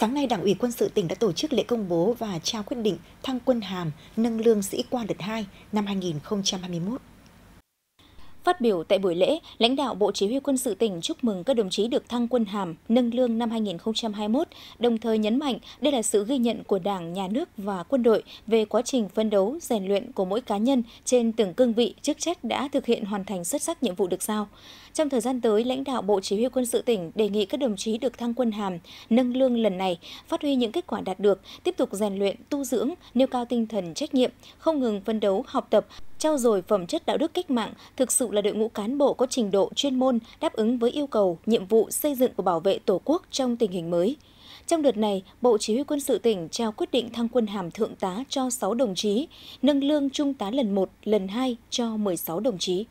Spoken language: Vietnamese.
Sáng nay, Đảng ủy quân sự tỉnh đã tổ chức lễ công bố và trao quyết định thăng quân hàm nâng lương sĩ quan đợt 2 năm 2021. Phát biểu tại buổi lễ, lãnh đạo Bộ Chỉ huy Quân sự tỉnh chúc mừng các đồng chí được thăng quân hàm, nâng lương năm 2021, đồng thời nhấn mạnh đây là sự ghi nhận của Đảng, Nhà nước và quân đội về quá trình phân đấu, rèn luyện của mỗi cá nhân trên từng cương vị, chức trách đã thực hiện hoàn thành xuất sắc nhiệm vụ được giao. Trong thời gian tới, lãnh đạo Bộ Chỉ huy Quân sự tỉnh đề nghị các đồng chí được thăng quân hàm, nâng lương lần này, phát huy những kết quả đạt được, tiếp tục rèn luyện, tu dưỡng, nêu cao tinh thần trách nhiệm, không ngừng phân đấu, học tập, trao dồi phẩm chất đạo đức cách mạng, thực sự là đội ngũ cán bộ có trình độ chuyên môn đáp ứng với yêu cầu, nhiệm vụ xây dựng và bảo vệ Tổ quốc trong tình hình mới. Trong đợt này, Bộ Chỉ huy quân sự tỉnh trao quyết định thăng quân hàm thượng tá cho 6 đồng chí, nâng lương trung tá lần 1, lần 2 cho 16 đồng chí.